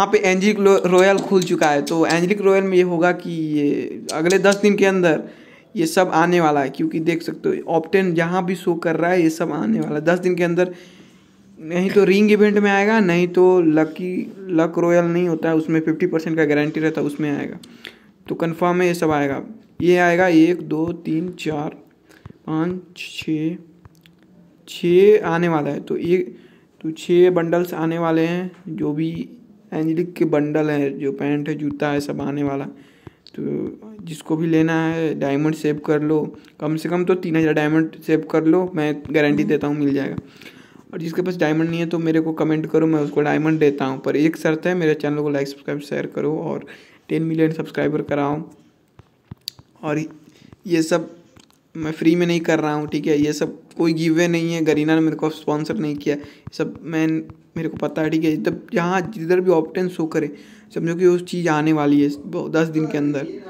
यहाँ पे एंजिक रॉयल खुल चुका है तो एंजिक रॉयल में ये होगा कि ये अगले दस दिन के अंदर ये सब आने वाला है क्योंकि देख सकते हो ऑप्टेन जहाँ भी शो कर रहा है ये सब आने वाला है दस दिन के अंदर नहीं तो रिंग इवेंट में आएगा नहीं तो लकी लक रॉयल नहीं होता है उसमें फिफ्टी परसेंट का गारंटी रहता है उसमें आएगा तो कन्फर्म है ये सब आएगा ये आएगा एक दो तीन चार पाँच छ छ आने वाला है तो ये तो छः बंडल्स आने वाले हैं जो भी एंजलिक के बंडल है जो पैंट है जूता है सब आने वाला तो जिसको भी लेना है डायमंड सेव कर लो कम से कम तो तीन हज़ार डायमंड सेव कर लो मैं गारंटी देता हूँ मिल जाएगा और जिसके पास डायमंड नहीं है तो मेरे को कमेंट करो मैं उसको डायमंड देता हूँ पर एक शर्त है मेरे चैनल को लाइक सब्सक्राइब शेयर करो और टेन मिलियन सब्सक्राइबर कराओ और ये सब मैं फ्री में नहीं कर रहा हूँ ठीक है ये सब कोई गिवे नहीं है गरीना ने मेरे को स्पॉन्सर नहीं किया सब मैं मेरे को पता है ठीक है जब यहाँ जिधर भी ऑप्टेंस शो करे समझो कि उस चीज़ आने वाली है दस दिन के अंदर